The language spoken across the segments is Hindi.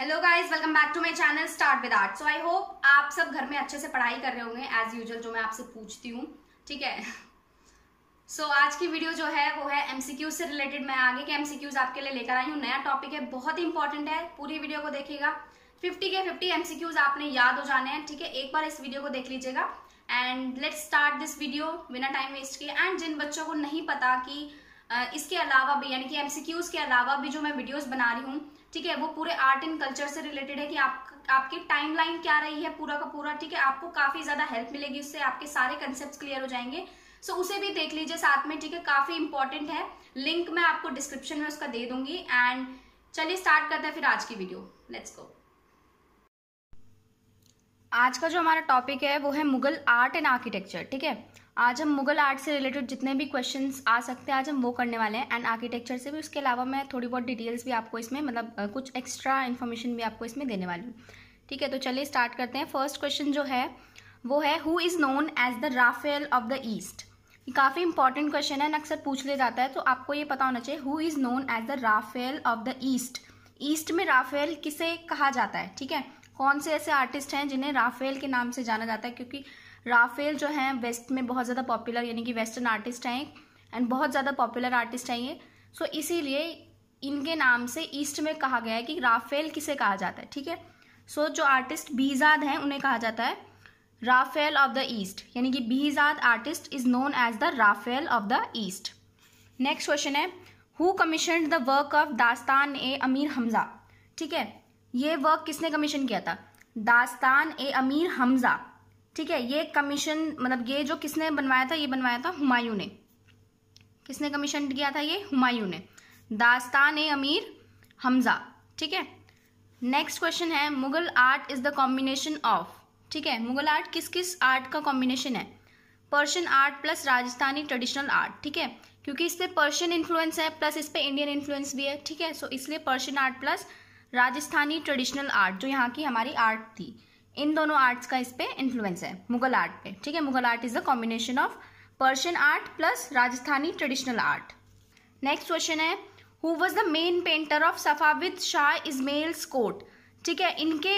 hello guys welcome back to my channel start with art so I hope आप सब घर में अच्छे से पढ़ाई कर रहे होंगे एज यूजल जो मैं आपसे पूछती हूँ ठीक है सो so, आज की वीडियो जो है वो है एमसीक्यू से रिलेटेड मैं आगे के एमसीक्यूज आपके लिए लेकर आई हूँ नया टॉपिक है बहुत ही इंपॉर्टेंट है पूरी वीडियो को देखेगा फिफ्टी के फिफ्टी एमसीक्यूज आपने याद हो जाने हैं ठीक है एक बार इस वीडियो को देख लीजिएगा and let start this video बिना टाइम वेस्ट किए एंड जिन बच्चों को नहीं पता कि इसके अलावा भी यानी कि एमसीक्यूज के अलावा भी जो मैं वीडियोज़ बना रही हूँ ठीक है वो पूरे आर्ट एंड कल्चर से रिलेटेड है कि आप आपकी टाइमलाइन क्या रही है पूरा का पूरा ठीक है आपको काफी ज्यादा हेल्प मिलेगी उससे आपके सारे कंसेप्ट क्लियर हो जाएंगे सो so, उसे भी देख लीजिए साथ में ठीक है काफी इंपॉर्टेंट है लिंक मैं आपको डिस्क्रिप्शन में उसका दे दूंगी एंड चलिए स्टार्ट करते हैं फिर आज की वीडियो लेट्स गो आज का जो हमारा टॉपिक है वो है मुगल आर्ट एंड आर्किटेक्चर ठीक है आज हम मुगल आर्ट से रिलेटेड जितने भी क्वेश्चन आ सकते हैं आज हम वो करने वाले हैं एंड आर्किटेक्चर से भी उसके अलावा मैं थोड़ी बहुत डिटेल्स भी आपको इसमें मतलब कुछ एक्स्ट्रा इन्फॉर्मेशन भी आपको इसमें देने वाली हूँ ठीक है तो चलिए स्टार्ट करते हैं फर्स्ट क्वेश्चन जो है वो है who is known as the Raphael of the east ये काफ़ी इंपॉर्टेंट क्वेश्चन है अक्सर पूछ लिया जाता है तो आपको ये पता होना चाहिए who is known as the Raphael of the east east में राफेल किसे कहा जाता है ठीक है कौन से ऐसे आर्टिस्ट हैं जिन्हें राफेल के नाम से जाना जाता है क्योंकि राफेल जो है वेस्ट में बहुत ज़्यादा पॉपुलर यानी कि वेस्टर्न आर्टिस्ट हैं एंड बहुत ज़्यादा पॉपुलर आर्टिस्ट हैं ये सो इसीलिए इनके नाम से ईस्ट में कहा गया है कि राफेल किसे कहा जाता है ठीक है सो जो आर्टिस्ट बीजाद हैं उन्हें कहा जाता है राफेल ऑफ द ईस्ट यानी कि Behzad artist is known as the Raphael of the east next question है who commission the work of Dastan e Amir Hamza ठीक है ये वर्क किसने कमीशन किया था दास्तान ए अमीर हमजा ठीक है ये कमीशन मतलब ये जो किसने बनवाया था ये बनवाया था हुमायूं ने किसने कमीशन किया था ये हुमायूं ने दास्तान ए अमीर हमजा ठीक है नेक्स्ट क्वेश्चन है Mughal art is the combination of ठीक है मुगल आर्ट किस किस आर्ट का कॉम्बिनेशन है Persian art plus Rajasthani traditional art ठीक है क्योंकि इस पर पर्शियन इन्फ्लुएंस है प्लस इस पर इंडियन इन्फ्लुएंस भी है ठीक है सो so, इसलिए Persian art plus Rajasthani traditional art जो यहाँ की हमारी आर्ट थी इन दोनों आर्ट्स का इस पर इन्फ्लुएंस है मुगल आर्ट पे ठीक है Mughal art is the combination of Persian art plus Rajasthani traditional art next question है who was the main painter of Safavid Shah Ismail's court ठीक है इनके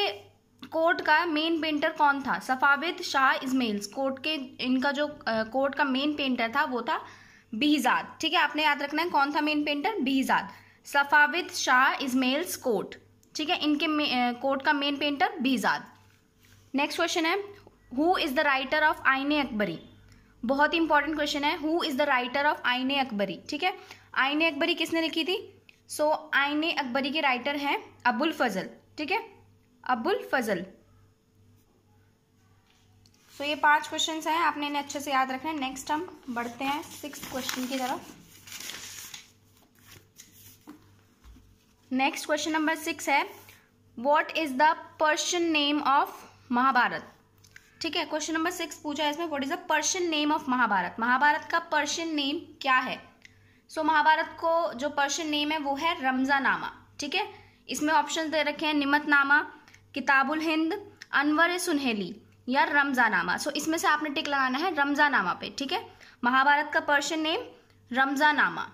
कोर्ट का मेन पेंटर कौन था सफाविद शाह इजमेल्स कोर्ट के इनका जो कोर्ट का मेन पेंटर था वो था बीजाद ठीक है आपने याद रखना है कौन था main painter Behzad Safavid Shah Ismail's court ठीक है इनके कोर्ट का main painter Behzad next question है who is the writer of Aine Akbari बहुत ही इंपॉर्टेंट क्वेश्चन है who is the writer of Aine Akbari ठीक है आईने अकबरी किसने लिखी थी सो so, आईने अकबरी के राइटर हैं अबुल फजल ठीक है अबुल फजल सो so, ये पांच क्वेश्चन हैं आपने इन्हें अच्छे से याद रखना है नेक्स्ट हम बढ़ते हैं सिक्स क्वेश्चन की तरफ नेक्स्ट क्वेश्चन नंबर सिक्स है what is the Persian name of Mahabharata ठीक है क्वेश्चन नंबर सिक्स पूछा है इसमें what is the Persian name of Mahabharata Mahabharata का पर्शियन नेम क्या है सो so, महाभारत को जो पर्शियन नेम है वो है रमजा नामा ठीक है इसमें ऑप्शन दे रखे हैं निमत नामा किताबुल हिंद अनवर सुनहेली या रमजा नामा सो so, इसमें से आपने टिक लगाना है रमजा नामा पे ठीक है महाभारत का पर्शियन नेम रमजा नामा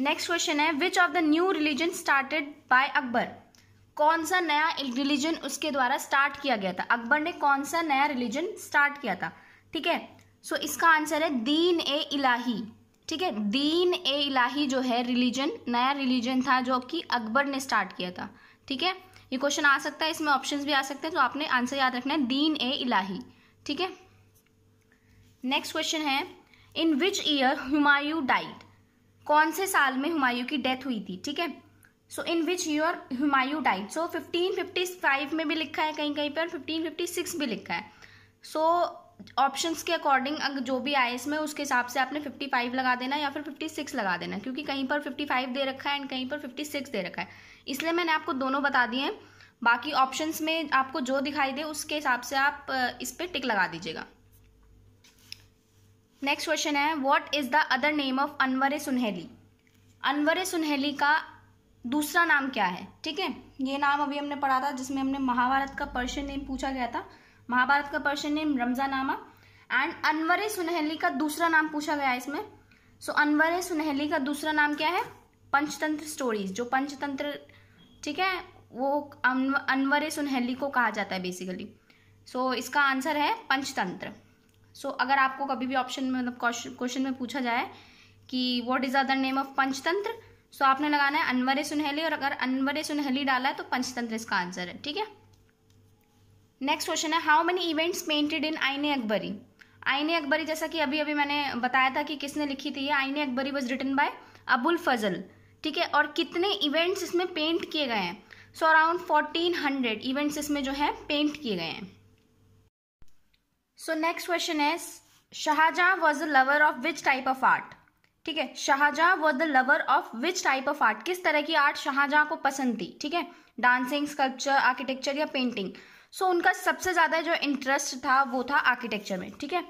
नेक्स्ट क्वेश्चन है which of the new religion started by Akbar कौन सा नया रिलीजन उसके द्वारा स्टार्ट किया गया था अकबर ने कौन सा नया रिलीजन स्टार्ट किया था ठीक है सो इसका आंसर है दीन ए इलाही ठीक है दीन ए इलाही जो है रिलीजन नया रिलीजन था जो कि अकबर ने स्टार्ट किया था ठीक है ये क्वेश्चन आ सकता है इसमें ऑप्शंस भी आ सकते हैं तो आपने आंसर याद रखना है दीन ए इलाही ठीक है नेक्स्ट क्वेश्चन है in which year Humayun died कौन से साल में हुमायूं की डेथ हुई थी ठीक है so in which year Humayun died so 1555 में भी लिखा है कहीं कहीं पर 1556 भी लिखा है सो so, ऑप्शंस के अकॉर्डिंग अगर जो भी आए इसमें उसके हिसाब से आपने 55 लगा देना या फिर 56 लगा देना क्योंकि कहीं पर 55 दे रखा है एंड कहीं पर 56 दे रखा है इसलिए मैंने आपको दोनों बता दिए हैं बाकी ऑप्शंस में आपको जो दिखाई दे उसके हिसाब से आप इस पर टिक लगा दीजिएगा नेक्स्ट क्वेश्चन है what is the other name of Anwar Suhaili Anwar Suhaili का दूसरा नाम क्या है ठीक है ये नाम अभी हमने पढ़ा था जिसमें हमने महाभारत का पर्शियन नेम पूछा गया था महाभारत का पर्शियन नेम रमजा नामा एंड अनवर सुनहली का दूसरा नाम पूछा गया है इसमें सो so, अनवर सुनहली का दूसरा नाम क्या है पंचतंत्र स्टोरीज जो पंचतंत्र ठीक है वो अनवर सुनहली को कहा जाता है बेसिकली सो so, इसका आंसर है पंचतंत्र सो so, अगर आपको कभी भी ऑप्शन में मतलब क्वेश्चन में पूछा जाए कि what is other name of Panchatantra so so, आपने लगाना है अनवर सुनहली और अगर अनवर सुनहली डाला है तो पंचतंत्र इसका आंसर है ठीक है नेक्स्ट क्वेश्चन है how many events painted in Aaine Akbari आईने अकबरी जैसा कि अभी अभी मैंने बताया था कि किसने लिखी थी ये Aine Akbari was written by Abul Fazal ठीक है और कितने इवेंट्स इसमें पेंट किए गए हैं so around fourteen hundred events इसमें जो है पेंट किए गए हैं सो नेक्स्ट क्वेश्चन है Shahjahan was the lover of which type of art ठीक है Shahjahan was the lover of which type of art किस तरह की आर्ट शाहजहाँ को पसंद थी ठीक है डांसिंग स्कल्पचर आर्किटेक्चर या पेंटिंग सो so, उनका सबसे ज़्यादा जो इंटरेस्ट था वो था आर्किटेक्चर में ठीक है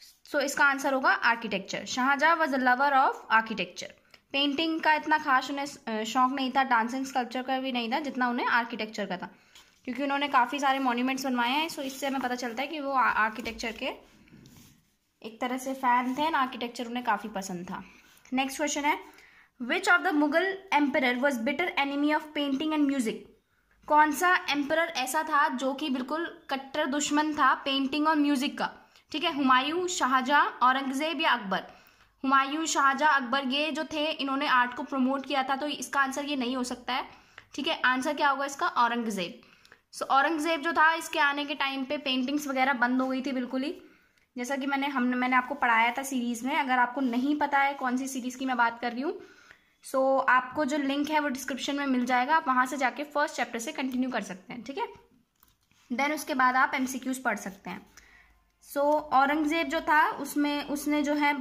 सो so, इसका आंसर होगा architecture Shahjahan was a lover of architecture painting का इतना खास उन्हें शौक नहीं था डांसिंग स्कल्पचर का भी नहीं था जितना उन्हें आर्किटेक्चर का था क्योंकि उन्होंने काफ़ी सारे मॉन्यूमेंट्स बनवाए हैं सो इससे हमें पता चलता है कि वो आर्किटेक्चर के एक तरह से फैन थे एंड आर्किटेक्चर उन्हें काफ़ी पसंद था नेक्स्ट क्वेश्चन है which of the Mughal emperor was bitter enemy of painting and music कौन सा एम्पर ऐसा था जो कि बिल्कुल कट्टर दुश्मन था पेंटिंग और म्यूजिक का ठीक है हुमायूं शाहजहाँ औरंगजेब या अकबर हुमायूं शाहजहाँ अकबर ये जो थे इन्होंने आर्ट को प्रमोट किया था तो इसका आंसर ये नहीं हो सकता है ठीक है आंसर क्या होगा इसका औरंगजेब सो औरंगजेब जो था इसके आने के टाइम पे पेंटिंग्स वगैरह बंद हो गई थी बिल्कुल ही जैसा कि मैंने हमने मैंने आपको पढ़ाया था सीरीज़ में अगर आपको नहीं पता है कौन सी सीरीज़ की मैं बात कर रही हूँ सो so, आपको जो लिंक है वो डिस्क्रिप्शन में मिल जाएगा आप वहाँ से जाके फर्स्ट चैप्टर से कंटिन्यू कर सकते हैं ठीक है देन उसके बाद आप एम पढ़ सकते हैं सो so, औरंगज़ेब जो था उसमें उसने जो है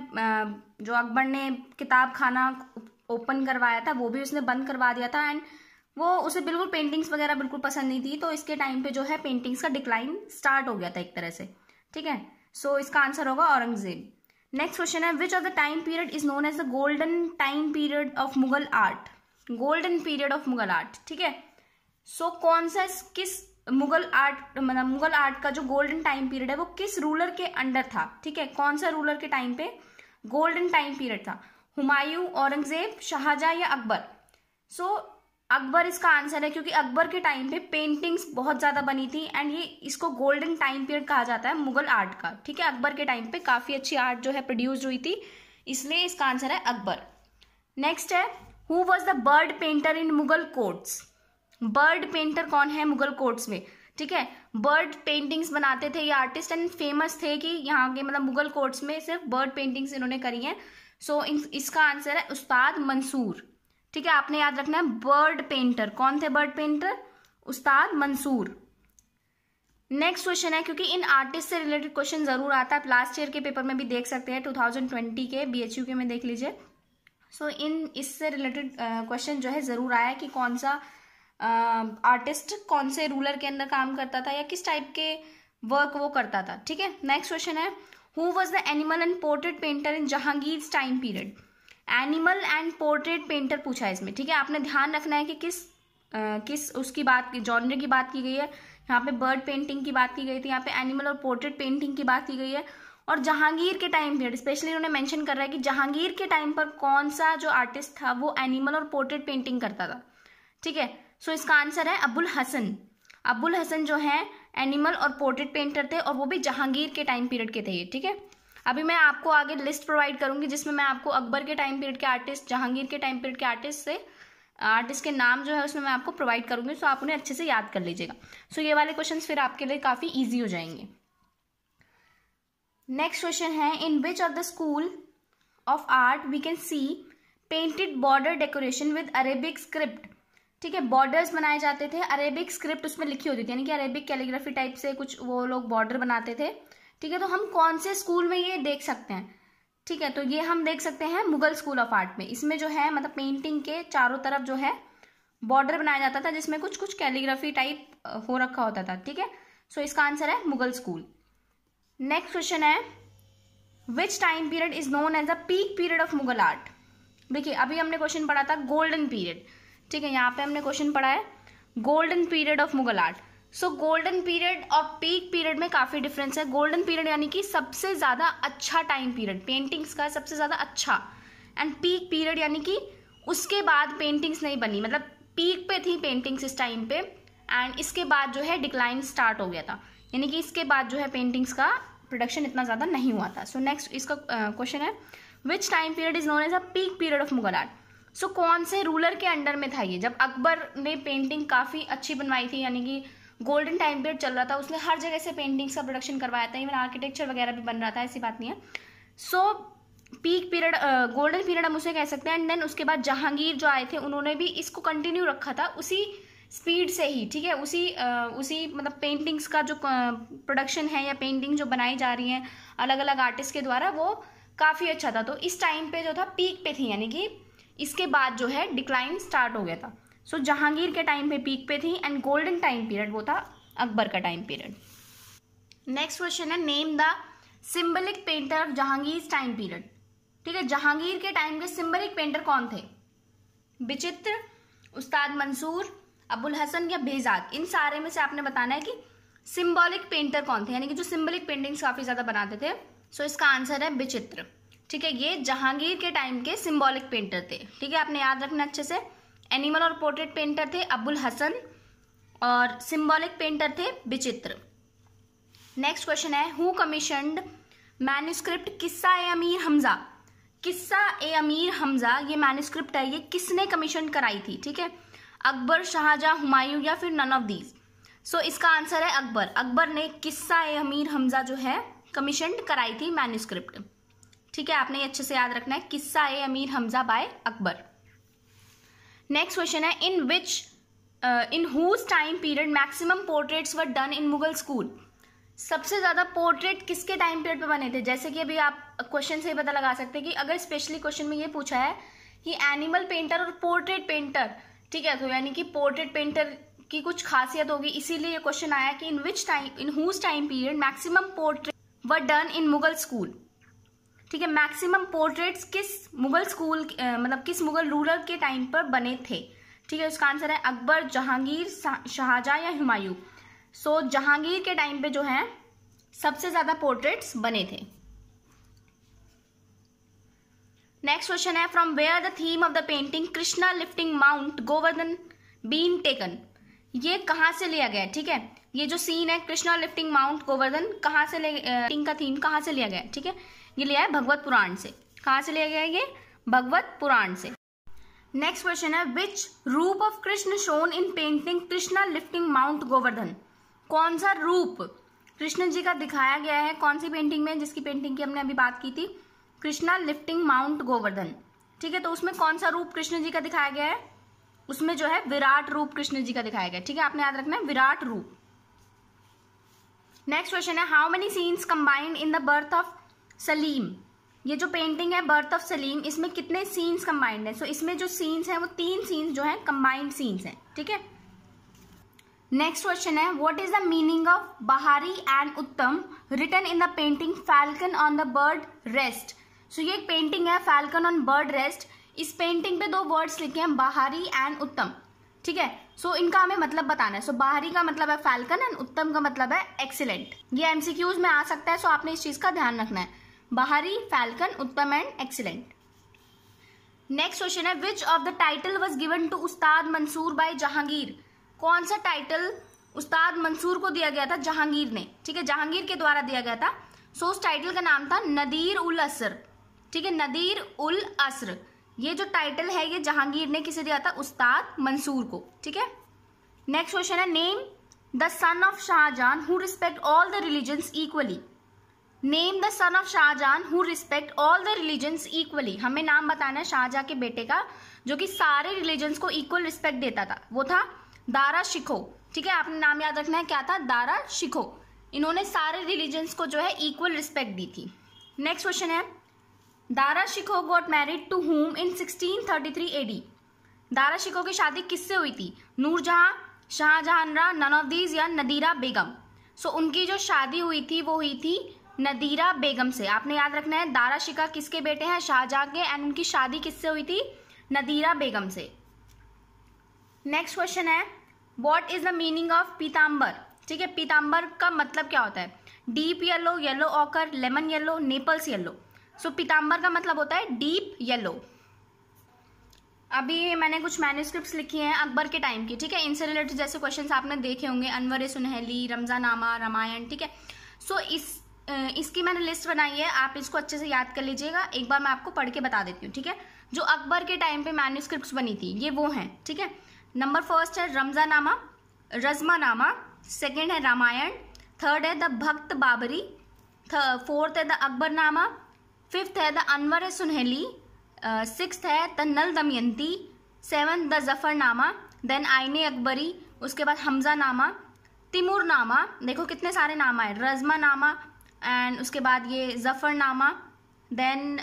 जो अकबर ने किताब खाना ओपन करवाया था वो भी उसने बंद करवा दिया था एंड वो उसे बिल्कुल पेंटिंग्स वगैरह बिल्कुल पसंद नहीं थी तो इसके टाइम पे जो है पेंटिंग्स का डिक्लाइन स्टार्ट हो गया था एक तरह से ठीक है सो so, इसका आंसर होगा औरंगजेब नेक्स्ट क्वेश्चन है which of the time period is known as the golden time period of Mughal art golden period of Mughal art ठीक है सो कौन सा किस मुगल आर्ट मतलब मुगल आर्ट का जो गोल्डन टाइम पीरियड है वो किस रूलर के अंडर था ठीक है कौन सा रूलर के टाइम पे गोल्डन टाइम पीरियड था हुमायूं औरंगजेब शाहजहां या अकबर सो so, अकबर इसका आंसर है क्योंकि अकबर के टाइम पे पेंटिंग्स बहुत ज़्यादा बनी थी एंड ये इसको गोल्डन टाइम पीरियड कहा जाता है मुगल आर्ट का ठीक है अकबर के टाइम पे काफ़ी अच्छी आर्ट जो है प्रोड्यूस हुई थी इसलिए इसका आंसर है अकबर नेक्स्ट है who was the bird painter in Mughal courts bird painter कौन है मुगल कोर्ट्स में ठीक है बर्ड पेंटिंग्स बनाते थे ये आर्टिस्ट एंड फेमस थे कि यहाँ के मतलब मुगल कोर्ट्स में सिर्फ बर्ड पेंटिंग्स इन्होंने करी हैं सो so, इसका आंसर है उस्ताद मंसूर ठीक है आपने याद रखना है बर्ड पेंटर कौन थे बर्ड पेंटर उस्ताद मंसूर नेक्स्ट क्वेश्चन है क्योंकि इन आर्टिस्ट से रिलेटेड क्वेश्चन जरूर आता है लास्ट ईयर के पेपर में भी देख सकते हैं 2020 के बीएचयू के में देख लीजिए सो so, इन इससे रिलेटेड क्वेश्चन जो है ज़रूर आया कि कौन सा आर्टिस्ट uh, कौन से रूलर के अंदर काम करता था या किस टाइप के वर्क वो करता था ठीक है नेक्स्ट क्वेश्चन है who was the animal and portrait painter in Jahangir time period animal and portrait painter पूछा है इसमें ठीक है आपने ध्यान रखना है कि किस आ, किस उसकी बात की जॉनर की बात की गई है यहाँ पे बर्ड पेंटिंग की बात की गई थी यहाँ पे एनिमल और पोर्ट्रेट पेंटिंग की बात की गई है और जहांगीर के टाइम पीरियड स्पेशली उन्होंने मैंशन कर रहा है कि जहांगीर के टाइम पर कौन सा जो आर्टिस्ट था वो एनिमल और पोर्ट्रेट पेंटिंग करता था ठीक है सो इसका आंसर है अबुल हसन अबुल हसन जो है एनिमल और पोर्ट्रेट पेंटर थे और वो भी जहांगीर के टाइम पीरियड के थे ठीक है अभी मैं आपको आगे लिस्ट प्रोवाइड करूंगी जिसमें मैं आपको अकबर के टाइम पीरियड के आर्टिस्ट जहांगीर के टाइम पीरियड के आर्टिस्ट से आर्टिस्ट के नाम जो है उसमें मैं आपको प्रोवाइड करूंगी सो आप उन्हें अच्छे से याद कर लीजिएगा सो ये वाले क्वेश्चन फिर आपके लिए काफ़ी ईजी हो जाएंगे नेक्स्ट क्वेश्चन है in which of the school of art we can see painted border decoration with Arabic script ठीक है बॉर्डर्स बनाए जाते थे अरेबिक स्क्रिप्ट उसमें लिखी होती थी यानी कि अरेबिक कैलीग्राफी टाइप से कुछ वो लोग बॉर्डर बनाते थे ठीक है तो हम कौन से स्कूल में ये देख सकते हैं ठीक है तो ये हम देख सकते हैं मुगल स्कूल ऑफ आर्ट में इसमें जो है मतलब पेंटिंग के चारों तरफ जो है बॉर्डर बनाया जाता था जिसमें कुछ कुछ कैलीग्राफी टाइप हो रखा होता था ठीक है सो इसका आंसर है मुगल स्कूल नेक्स्ट क्वेश्चन है which time period is known as the peak period of Mughal art देखिए अभी हमने क्वेश्चन पढ़ा था गोल्डन पीरियड ठीक है यहाँ पे हमने क्वेश्चन पढ़ा है golden period of Mughal art so golden period और पीक पीरियड में काफ़ी डिफरेंस है गोल्डन पीरियड यानी कि सबसे ज़्यादा अच्छा टाइम पीरियड पेंटिंग्स का सबसे ज़्यादा अच्छा एंड पीक पीरियड यानी कि उसके बाद पेंटिंग्स नहीं बनी मतलब पीक पे थी पेंटिंग्स इस टाइम पे एंड इसके बाद जो है डिक्लाइन स्टार्ट हो गया था यानी कि इसके बाद जो है पेंटिंग्स का प्रोडक्शन इतना ज़्यादा नहीं हुआ था सो so नेक्स्ट इसका क्वेश्चन uh, है which time period is known as a peak period of Mughal art so कौन से रूलर के अंडर में था ये जब अकबर ने पेंटिंग काफ़ी अच्छी बनवाई थी यानी कि गोल्डन टाइम पीरियड चल रहा था उसने हर जगह से पेंटिंग्स का प्रोडक्शन करवाया था इवन आर्किटेक्चर वगैरह भी बन रहा था ऐसी बात नहीं है so peak period golden period हम उसे कह सकते हैं एंड देन उसके बाद जहांगीर जो आए थे उन्होंने भी इसको कंटिन्यू रखा था उसी स्पीड से ही ठीक है उसी आ, उसी मतलब पेंटिंग्स का जो प्रोडक्शन है या पेंटिंग जो बनाई जा रही हैं अलग अलग आर्टिस्ट के द्वारा वो काफ़ी अच्छा था तो इस टाइम पे जो था पीक पे थी यानी कि इसके बाद जो है डिक्लाइन स्टार्ट हो गया था सो so, जहांगीर के टाइम पे पीक पे थी एंड गोल्डन टाइम पीरियड वो था अकबर का टाइम पीरियड नेक्स्ट क्वेश्चन है name the symbolic painter of Jahangir time period ठीक है जहांगीर के टाइम के सिंबलिक पेंटर कौन थे विचित्र उस्ताद मंसूर अबुल हसन या बेजाद इन सारे में से आपने बताना है कि सिंबॉलिक पेंटर कौन थे यानी कि जो सिम्बलिक पेंटिंग्स काफ़ी ज़्यादा बनाते थे सो so, इसका आंसर है विचित्र ठीक है ये जहांगीर के टाइम के सिम्बॉलिक पेंटर थे ठीक है आपने याद रखना अच्छे से एनिमल और पोर्ट्रेट पेंटर थे अबुल हसन और सिंबॉलिक पेंटर थे विचित्र नेक्स्ट क्वेश्चन है who commissioned manuscript Qissa e Amir Hamza किस्सा ए अमीर हमजा ये मैन्यूस्क्रिप्ट है ये किसने कमीशन कराई थी ठीक है अकबर शाहजहाँ हुमायूं या फिर नन ऑफ दीज सो इसका आंसर है अकबर अकबर ने किस्सा ए अमीर हमजा जो है कमीशन कराई थी मैन्यूस्क्रिप्ट ठीक है आपने ये अच्छे से याद रखना है Qissa e Amir Hamza by Akbar next question है in which in whose time period maximum portraits were done in Mughal school सबसे ज़्यादा पोर्ट्रेट किसके टाइम पीरियड पे बने थे जैसे कि अभी आप क्वेश्चन से पता लगा सकते हैं कि अगर स्पेशली क्वेश्चन में ये पूछा है कि एनिमल पेंटर और पोर्ट्रेट पेंटर ठीक है तो यानी कि पोर्ट्रेट पेंटर की कुछ खासियत होगी इसीलिए ये क्वेश्चन आया कि in which time in whose time period maximum portrait were done in Mughal school ठीक है मैक्सिमम पोर्ट्रेट्स किस मुगल स्कूल मतलब किस मुगल रूलर के टाइम पर बने थे ठीक है उसका आंसर है अकबर जहांगीर शाहजहां या हुमायूं सो so, जहांगीर के टाइम पे जो है सबसे ज़्यादा पोर्ट्रेट्स बने थे नेक्स्ट क्वेश्चन है from where the theme of the painting Krishna lifting mount Govardhan been taken ये कहां से लिया गया ठीक है ये जो सीन है कृष्णा लिफ्टिंग माउंट गोवर्धन कहां से लिफ्टिंग का थीम कहां से लिया गया ठीक है ये लिया है भगवत पुराण से कहाँ से लिया गया है ये भगवत पुराण से नेक्स्ट क्वेश्चन है which roop of Krishna shown in painting Krishna lifting mount Govardhan कौन सा रूप कृष्ण जी का दिखाया गया है कौन सी पेंटिंग में जिसकी पेंटिंग की हमने अभी बात की थी कृष्णा लिफ्टिंग माउंट गोवर्धन ठीक है तो उसमें कौन सा रूप कृष्ण जी का दिखाया गया है उसमें जो है विराट रूप कृष्ण जी का दिखाया गया ठीक है आपने याद रखना है विराट रूप नेक्स्ट क्वेश्चन है how many scenes combined in the birth of Salim ये जो पेंटिंग है बर्थ ऑफ सलीम इसमें कितने सीन्स कंबाइंड हैं सो so, इसमें जो सीन्स हैं वो तीन सीन्स जो हैं कंबाइंड सीन्स हैं ठीक है नेक्स्ट क्वेश्चन है what is the meaning of Bahari and Uttam return in the painting falcon on the bird rest so ये एक पेंटिंग है फैल्कन ऑन बर्ड रेस्ट इस पेंटिंग पे दो वर्ड्स लिखे हैं बहारी एंड उत्तम ठीक है सो so, इनका हमें मतलब बताना है सो so, बाहरी का मतलब है फैल्कन एंड उत्तम का मतलब है एक्सीलेंट ये एमसीक्यूज में आ सकता है सो so आपने इस चीज का ध्यान रखना है बाहरी फैल्कन उत्तम एंड एक्सीलेंट नेक्स्ट क्वेश्चन है which of the title was given to Ustad Mansur bye Jahangir कौन सा टाइटल उस्ताद मंसूर को दिया गया था जहांगीर ने ठीक है जहांगीर के द्वारा दिया गया था सो उस टाइटल का नाम था नदीर उल असर ठीक है नदीर उल असर ये जो टाइटल है ये जहांगीर ने किसे दिया था उस्ताद मंसूर को ठीक है नेक्स्ट क्वेश्चन है name the son of Shahjahan who respect all the religions equally name the son of Shahjahan who respect all the religions equally हमें नाम बताना है शाहजहां के बेटे का जो कि सारे रिलीजन्स को इक्वल रिस्पेक्ट देता था वो था दारा शिखो ठीक है आपने नाम याद रखना है क्या था दारा शिखो इन्होंने सारे रिलीजन्स को जो है इक्वल रिस्पेक्ट दी थी नेक्स्ट क्वेश्चन है Dara Shikoh got married to whom in 1633 AD Dara Shikoh की शादी किससे हुई थी नूरजहां शाहजहांरा नन ऑफ दीज या नदीरा बेगम सो so, उनकी जो शादी हुई थी वो हुई थी नदीरा बेगम से आपने याद रखना है दारा शिका किसके बेटे हैं शाहजहां के एंड उनकी शादी किससे हुई थी नदीरा बेगम से नेक्स्ट क्वेश्चन है what is the meaning of Pitambar ठीक है पीताम्बर का मतलब क्या होता है deep yellow yellow ochre lemon yellow Naples yellow so पीताम्बर का मतलब होता है डीप येलो अभी मैंने कुछ मैन्यूस्क्रिप्ट लिखी हैं अकबर के टाइम की ठीक है इनसे रिलेटेड जैसे क्वेश्चन आपने देखे होंगे अनवर सुनहली रमजानामा रामायण ठीक है सो इस इसकी मैंने लिस्ट बनाई है आप इसको अच्छे से याद कर लीजिएगा एक बार मैं आपको पढ़ के बता देती हूँ ठीक है जो अकबर के टाइम पे मैन्यूस्क्रिप्ट बनी थी ये वो हैं ठीक है नंबर फर्स्ट है रमजा नामा रजमा नामा सेकेंड है रामायण थर्ड है द भक्त बाबरी फोर्थ है द अकबर नामा फिफ्थ है द अनवर सुनहली सिक्स है the Nal Damayanti seven the Zafarnama then Ain Akbari उसके बाद हमजा नामा तिमूर नामा देखो कितने सारे नामा है रजमा नामा एंड उसके बाद ये ज़फ़रनामा देन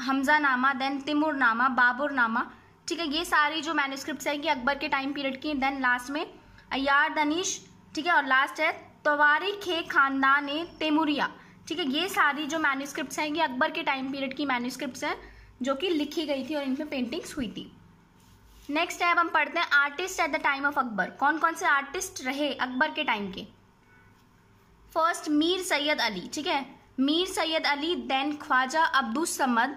हमज़ा नामा देन तिमुर नामा बाबुर नामा ठीक है ये सारी जो मैनुस्क्रिप्ट हैं कि अकबर के टाइम पीरियड की देन लास्ट में अयार दनीश ठीक है और लास्ट है तवारी खे खानदान ए तेमुरिया ठीक है ये सारी जो मैनुस्क्रिप्ट हैं कि अकबर के टाइम पीरियड की मैनुस्क्रिप्ट हैं जो कि लिखी गई थी और इनमें पेंटिंग्स हुई थी नेक्स्ट है अब हम पढ़ते हैं artist at the time of Akbar कौन कौन से आर्टिस्ट रहे अकबर के टाइम के फर्स्ट मीर सैयद अली ठीक है मीर सैयद अली देन ख्वाजा अब्दुल समद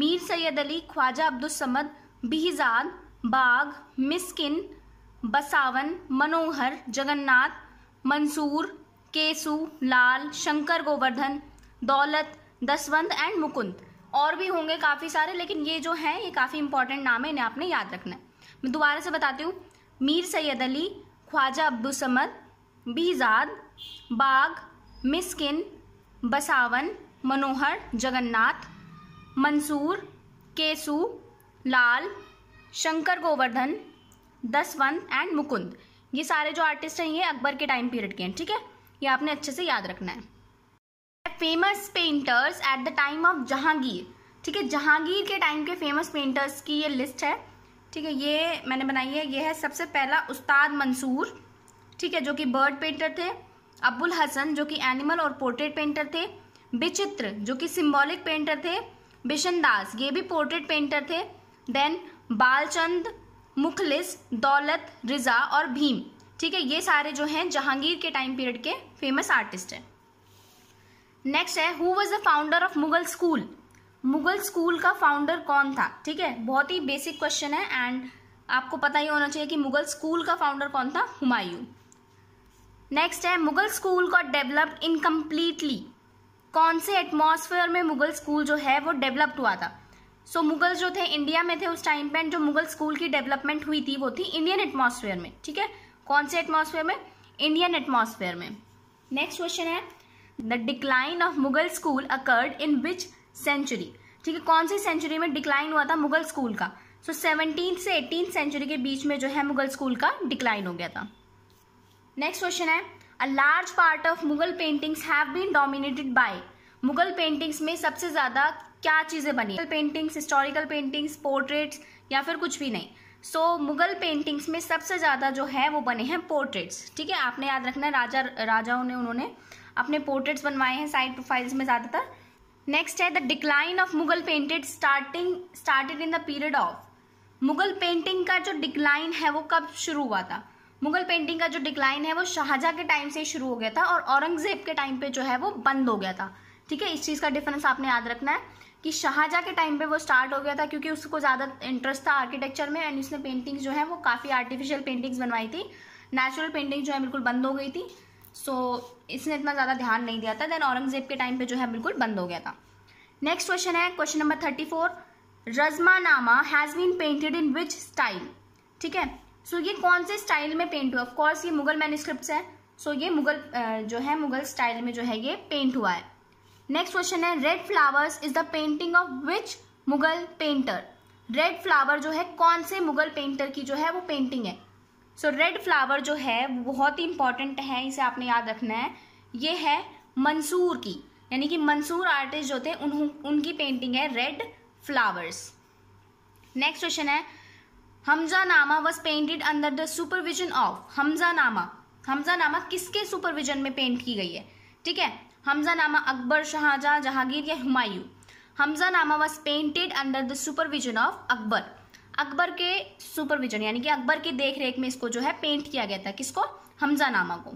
मीर सैयद अली ख्वाजा अब्दुल समद बिहजाद बाग मिस्किन बसावन मनोहर जगन्नाथ मंसूर केसु लाल शंकर गोवर्धन दौलत दसवंत एंड मुकुंद और भी होंगे काफ़ी सारे लेकिन ये जो हैं ये काफ़ी इंपॉर्टेंट नाम है इन्हें आपने याद रखना है मैं दोबारा से बताती हूँ मीर सैयद अली ख्वाजा अब्दुल समद बीजाद बाग मिस्किन बसावन मनोहर जगन्नाथ मंसूर केसु लाल शंकर गोवर्धन दसवंत एंड मुकुंद ये सारे जो आर्टिस्ट हैं ये अकबर के टाइम पीरियड के हैं ठीक है ये आपने अच्छे से याद रखना है famous painters at the time of Jahangir ठीक है जहांगीर के टाइम के फेमस पेंटर्स की ये लिस्ट है ठीक है ये मैंने बनाई है ये है सबसे पहला उस्ताद मंसूर ठीक है जो कि बर्ड पेंटर थे अब्बुल हसन जो कि एनिमल और पोर्ट्रेट पेंटर थे विचित्र जो कि सिम्बॉलिक पेंटर थे बिशन दास ये भी पोर्ट्रेट पेंटर थे देन बालचंद मुखलिस दौलत रिजा और भीम ठीक है ये सारे जो हैं जहांगीर के टाइम पीरियड के फेमस आर्टिस्ट हैं नेक्स्ट है who was the founder of Mughal school Mughal school का फाउंडर कौन था ठीक है बहुत ही बेसिक क्वेश्चन है एंड आपको पता ही होना चाहिए कि मुगल स्कूल का फाउंडर कौन था हुमायूं नेक्स्ट है Mughal school got developed incompletely कौन से एटमोसफेयर में मुगल स्कूल जो है वो डेवलप्ड हुआ था सो so, मुगल जो थे इंडिया में थे उस टाइम पे जो मुगल स्कूल की डेवलपमेंट हुई थी वो थी इंडियन एटमोसफेयर में ठीक है कौन से एटमोसफेयर में इंडियन एटमोसफेयर में नेक्स्ट क्वेश्चन है the decline of Mughal school occurred in which century ठीक है कौन सी सेंचुरी में डिक्लाइन हुआ था मुगल स्कूल का सो सेवनटीन से एटीन सेंचुरी के बीच में जो है मुगल स्कूल का डिक्लाइन हो गया था नेक्स्ट क्वेश्चन है a large part of Mughal paintings have been dominated by Mughal paintings में सबसे ज्यादा क्या चीजें बनी Mughal paintings historical paintings portraits या फिर कुछ भी नहीं सो so, मुगल पेंटिंग्स में सबसे ज़्यादा जो है वो बने हैं पोर्ट्रेट्स ठीक है आपने याद रखना है राजा राजाओं ने उन्होंने अपने पोर्ट्रेट्स बनवाए हैं साइड प्रोफाइल्स में ज़्यादातर नेक्स्ट है the decline of Mughal painted starting started in the period of Mughal painting का जो डिक्लाइन है वो कब शुरू हुआ था मुगल पेंटिंग का जो डिक्लाइन है वो शाहजहाँ के टाइम से शुरू हो गया था और औरंगजेब के टाइम पे जो है वो बंद हो गया था ठीक है इस चीज़ का डिफरेंस आपने याद रखना है कि शाहजहाँ के टाइम पे वो स्टार्ट हो गया था क्योंकि उसको ज़्यादा इंटरेस्ट था आर्किटेक्चर में एंड उसने पेंटिंग्स जो है वो काफ़ी आर्टिफिशियल पेंटिंग्स बनवाई थी नेचुरल पेंटिंग जो है बिल्कुल बंद हो गई थी सो so, इसने इतना ज़्यादा ध्यान नहीं दिया था देन औरंगजेब के टाइम पर जो है बिल्कुल बंद हो गया था नेक्स्ट क्वेश्चन है question number thirty four Razmnama has been painted in which style ठीक है सो so, ये कौन से स्टाइल में पेंट हुआ ऑफकोर्स ये मुगल मैन्यूस्क्रिप्ट है सो so, ये मुगल जो है मुगल स्टाइल में जो है ये पेंट हुआ है नेक्स्ट क्वेश्चन है red flowers is the painting of which Mughal painter red flower जो है कौन से मुगल पेंटर की जो है वो पेंटिंग है सो रेड फ्लावर जो है वो बहुत ही इंपॉर्टेंट है इसे आपने याद रखना है ये है मंसूर की यानी कि मंसूर आर्टिस्ट जो थे उन, उनकी पेंटिंग है रेड फ्लावर्स नेक्स्ट क्वेश्चन है Hamzanama was painted under the supervision of Hamzanama Hamza नामा किसके सुपरविजन में पेंट की गई है ठीक है हमजा नामा अकबर शाहजहां जहांगीर या Humayun Hamzanama was painted under the supervision of Akbar Akbar के सुपरविजन यानी कि अकबर के देख रेख में इसको जो है पेंट किया गया था किसको हमजा नामा को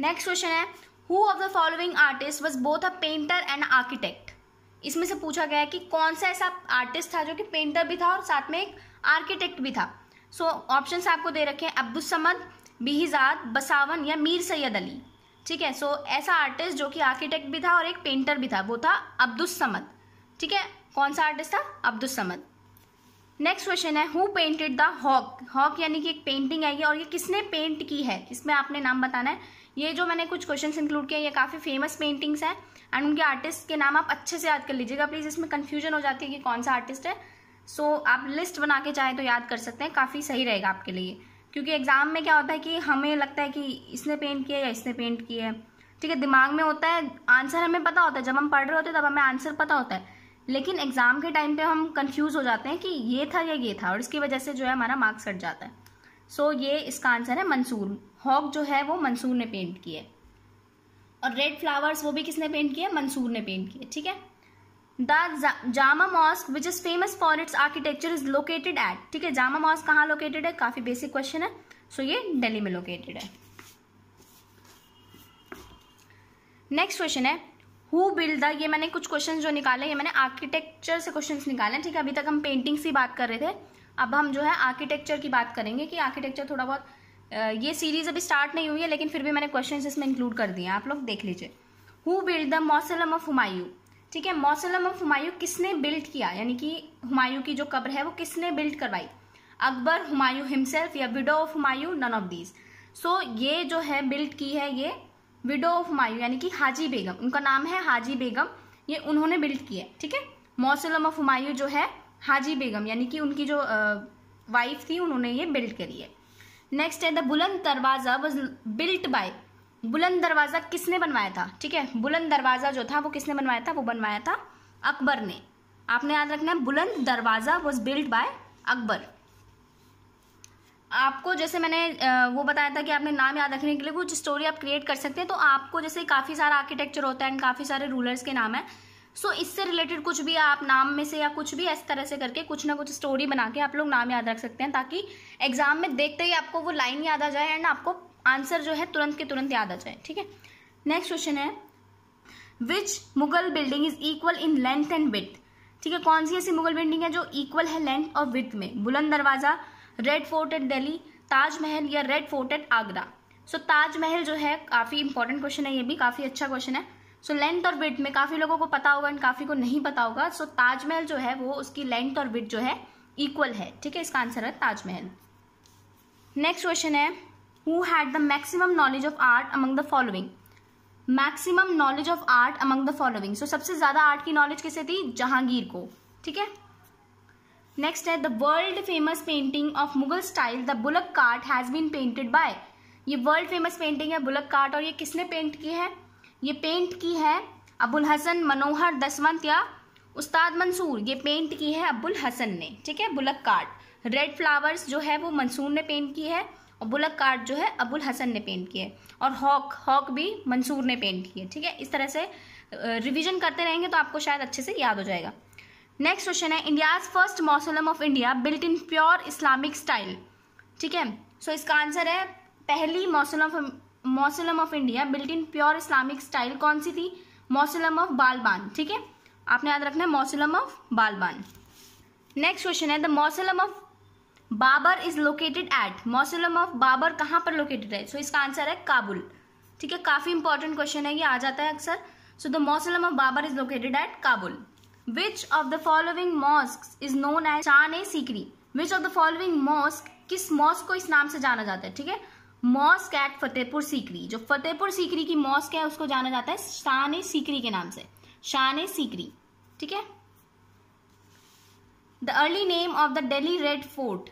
नेक्स्ट क्वेश्चन है who of the following artist was both a painter and architect इसमें से पूछा गया है कि कौन सा ऐसा आर्टिस्ट था जो कि पेंटर भी था और साथ में एक आर्किटेक्ट भी था सो so, आपको दे रखे हैं अब्दुलसमद बिहिजाद बसावन या मीर सैयद अली ठीक है सो so, ऐसा आर्टिस्ट जो कि आर्किटेक्ट भी था और एक पेंटर भी था वो था अब्दुलसमद ठीक है कौन सा आर्टिस्ट था अब्दुलसमद नेक्स्ट क्वेश्चन है who painted the hawk hawk यानी कि एक पेंटिंग आई है और ये किसने पेंट की है इसमें आपने नाम बताना है ये जो मैंने कुछ क्वेश्चंस इंक्लूड किए ये काफ़ी फेमस पेंटिंग्स हैं एंड उनके आर्टिस्ट के नाम आप अच्छे से याद कर लीजिएगा प्लीज़ इसमें कन्फ्यूजन हो जाती है कि कौन सा आर्टिस्ट है सो so, आप लिस्ट बना के चाहें तो याद कर सकते हैं काफ़ी सही रहेगा आपके लिए क्योंकि एग्ज़ाम में क्या होता है कि हमें लगता है कि इसने पेंट किया या इसने पेंट किया है ठीक है दिमाग में होता है आंसर हमें पता होता है जब हम पढ़ रहे होते हैं तब हमें आंसर पता होता है लेकिन एग्ज़ाम के टाइम पे हम कंफ्यूज हो जाते हैं कि ये था या ये था और इसकी वजह से जो है हमारा मार्क्स कट जाता है सो so, ये इसका आंसर है मंसूर हॉक जो है वो मंसूर ने पेंट किया है और रेड फ्लावर्स वो भी किसने पेंट किया मंसूर ने पेंट किया ठीक है the Jama mosque which is famous for its architecture is located at ठीक है जामा मॉस्क कहाँ लोकेटेड है काफी बेसिक क्वेश्चन है सो so, ये दिल्ली में लोकेटेड है नेक्स्ट क्वेश्चन है हु बिल्ड द ये मैंने कुछ क्वेश्चन जो निकाले ये मैंने आर्किटेक्चर से क्वेश्चन निकाले ठीक है अभी तक हम पेंटिंग्स की बात कर रहे थे अब हम जो है आर्किटेक्चर की बात करेंगे कि आर्किटेक्चर थोड़ा बहुत ये सीरीज अभी स्टार्ट नहीं हुई है लेकिन फिर भी मैंने क्वेश्चन इसमें इंक्लूड कर दिए आप लोग देख लीजिए who build the mausoleum of Humayun ठीक है मौसलम ऑफ हुमायूं किसने बिल्ड किया यानी कि हुमायूं की जो कब्र है वो किसने बिल्ड करवाई अकबर हुमायूं हिमसेल्फ या widow of Humayun none of these so ये जो है बिल्ड की है ये विडो ऑफ हुमायूं यानी कि हाजी बेगम उनका नाम है हाजी बेगम ये उन्होंने बिल्ड की है ठीक है मौसलम ऑफ हुमायूं जो है हाजी बेगम यानी कि उनकी जो वाइफ थी उन्होंने ये बिल्ड करी है नेक्स्ट है द बुलंद दरवाज़ा वॉज बिल्ट बाय बुलंद दरवाज़ा किसने बनवाया था ठीक है बुलंद दरवाज़ा जो था वो किसने बनवाया था वो बनवाया था अकबर ने आपने याद रखना है बुलंद दरवाज़ा वॉज बिल्ट बाय अकबर आपको जैसे मैंने वो बताया था कि आपने नाम याद रखने के लिए कुछ स्टोरी आप क्रिएट कर सकते हैं तो आपको जैसे काफ़ी सारा आर्किटेक्चर होता है एंड काफ़ी सारे रूलर्स के नाम है सो so, इससे रिलेटेड कुछ भी आप नाम में से या कुछ भी इस तरह से करके कुछ ना कुछ स्टोरी बना के आप लोग नाम याद रख सकते हैं ताकि एग्जाम में देखते ही आपको वो लाइन याद आ जाए एंड आपको आंसर जो है तुरंत के तुरंत याद आ जाए ठीक है नेक्स्ट क्वेश्चन है which Mughal building is equal in length and width ठीक है कौन सी ऐसी मुगल बिल्डिंग है जो इक्वल है लेंथ और विथ में Buland Darwaza red fort at Delhi Taj Mahal या red fort at Agra so so, Taj Mahal जो है काफ़ी इंपॉर्टेंट क्वेश्चन है ये भी काफ़ी अच्छा क्वेश्चन है सो so, लेंथ और विथ में काफ़ी लोगों को पता होगा एंड काफ़ी को नहीं पता होगा सो so, ताजमहल जो है वो उसकी लेंथ और विथ जो है इक्वल है ठीक है इसका आंसर है ताजमहल नेक्स्ट क्वेश्चन है who had the maximum knowledge of art among the following maximum knowledge of art among the following so सबसे ज्यादा आर्ट की नॉलेज किसे थी जहांगीर को ठीक है नेक्स्ट है the world famous painting of Mughal style the bullock cart has been painted by ये वर्ल्ड फेमस पेंटिंग है बुलक कार्ट और ये किसने पेंट की है ये पेंट की है अबुल हसन मनोहर दसवंत या उस्ताद मंसूर ये पेंट की है अबुल हसन ने ठीक है बुलक कार्ट रेड फ्लावर्स जो है वो मंसूर ने पेंट की है और बुलक कार्ड जो है अबुल हसन ने पेंट किए और हॉक हॉक भी मंसूर ने पेंट किए ठीक है इस तरह से रिविजन करते रहेंगे तो आपको शायद अच्छे से याद हो जाएगा नेक्स्ट क्वेश्चन है India's first mausoleum of India built in pure Islamic style ठीक है सो इसका आंसर है पहली mausoleum mausoleum of India built in pure Islamic style कौन सी थी मौसलम ऑफ बालबान ठीक है आपने याद रखना है mausoleum of Balban next question है the mausoleum of Babur is located at mausoleum of Babur कहाँ पर लोकेटेड है सो so, इसका आंसर है काबुल ठीक है काफ़ी इंपॉर्टेंट क्वेश्चन है ये आ जाता है अक्सर so the mausoleum of Babur is located at Kabul which of the following mosque is known as Shan e Sikri which of the following mosque किस मॉस्क को इस नाम से जाना जाता है ठीक है मॉस्क एट फतेहपुर सीकरी जो फतेहपुर सीकरी की मॉस्क है उसको जाना जाता है शान ए सीकरी के नाम से शान ए सीकरी ठीक है the early name of the Delhi red fort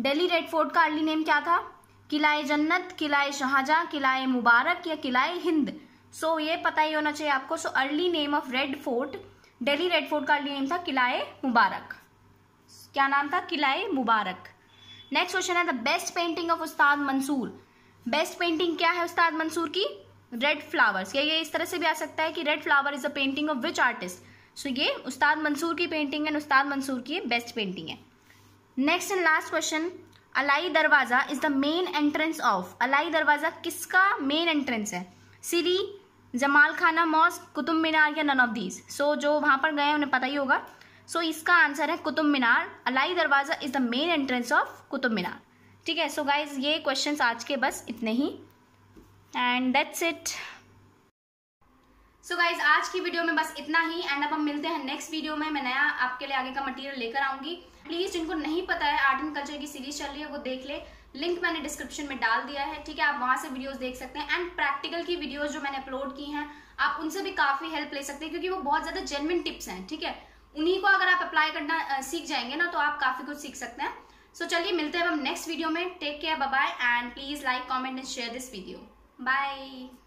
Delhi red fort का अर्ली नेम क्या था किलाए जन्नत किलाए शाहजहां किलाए मुबारक या किलाए हिंद सो so, ये पता ही होना चाहिए आपको so early name of red fort Delhi red fort का अर्ली नेम था किलाए मुबारक क्या नाम था किलाए मुबारक नेक्स्ट क्वेश्चन है the best painting of Ustad Mansur best painting क्या है उस्ताद मंसूर की रेड फ्लावर्स या ये इस तरह से भी आ सकता है कि red flower is a painting of which artist so ये उस्ताद मंसूर की पेंटिंग एंड उस्ताद मंसूर की बेस्ट पेंटिंग है next and last question Alai Darwaza is the main entrance of Alai Darwaza किसका मेन एंट्रेंस है सीरी जमाल खाना मॉस्क कुतुब मीनार या नन ऑफ दीज सो जो वहां पर गए उन्हें पता ही होगा सो so, इसका आंसर है Qutub Minar Alai Darwaza is the main entrance of Qutub Minar ठीक है सो so गाइज ये क्वेश्चन आज के बस इतने ही and that's it so guys आज की वीडियो में बस इतना ही एंड अब हम मिलते हैं नेक्स्ट वीडियो में मैं नया आपके लिए आगे का मटीरियल लेकर आऊंगी प्लीज जिनको नहीं पता है आर्ट एंड कल्चर की सीरीज चल रही है वो देख ले लिंक मैंने डिस्क्रिप्शन में डाल दिया है ठीक है आप वहां से वीडियोस देख सकते हैं एंड प्रैक्टिकल की वीडियोस जो मैंने अपलोड की हैं आप उनसे भी काफ़ी हेल्प ले सकते हैं क्योंकि वो बहुत ज़्यादा जेनविन टिप्स हैं ठीक है उन्हीं को अगर आप अप्लाई करना आ, सीख जाएंगे ना तो आप काफ़ी कुछ सीख सकते हैं सो so, चलिए मिलते हैं अब हम नेक्स्ट वीडियो में take care bye and please like comment and share this video bye